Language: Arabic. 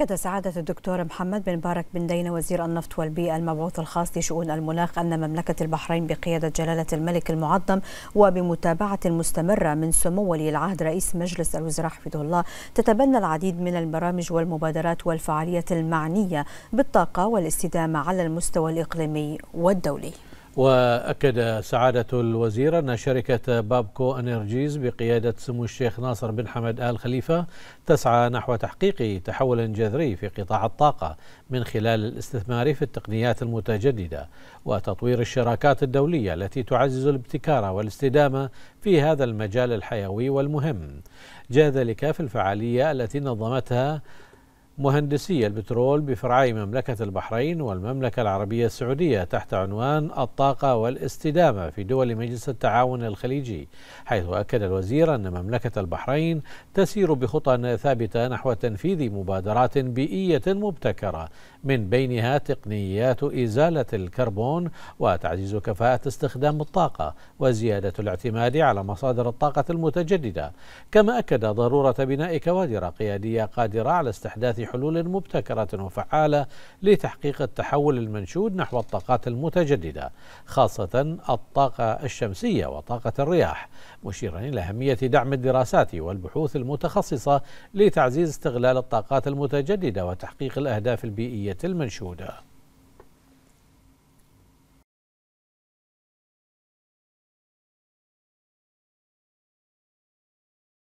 أكد سعادة الدكتور محمد بن بارك بن دينا وزير النفط والبيئة المبعوث الخاص لشؤون المناخ أن مملكة البحرين بقيادة جلالة الملك المعظم وبمتابعة مستمرة من سمو ولي العهد رئيس مجلس الوزراء حفظه الله تتبنى العديد من البرامج والمبادرات والفعاليات المعنية بالطاقة والاستدامة على المستوى الإقليمي والدولي وأكد سعادة الوزير أن شركة بابكو أنرجيز بقيادة سمو الشيخ ناصر بن حمد آل خليفة تسعى نحو تحقيق تحول جذري في قطاع الطاقة من خلال الاستثمار في التقنيات المتجددة وتطوير الشراكات الدولية التي تعزز الابتكار والاستدامة في هذا المجال الحيوي والمهم جاء ذلك في الفعالية التي نظمتها مهندسي البترول بفرعي مملكة البحرين والمملكة العربية السعودية تحت عنوان الطاقة والاستدامة في دول مجلس التعاون الخليجي حيث أكد الوزير أن مملكة البحرين تسير بخطى ثابتة نحو تنفيذ مبادرات بيئية مبتكرة من بينها تقنيات إزالة الكربون وتعزيز كفاءة استخدام الطاقة وزيادة الاعتماد على مصادر الطاقة المتجددة كما أكد ضرورة بناء كوادر قيادية قادرة على استحداث بحلول حلول مبتكرة وفعالة لتحقيق التحول المنشود نحو الطاقات المتجددة خاصة الطاقة الشمسية وطاقة الرياح مشيرا إلى أهمية دعم الدراسات والبحوث المتخصصة لتعزيز استغلال الطاقات المتجددة وتحقيق الأهداف البيئية المنشودة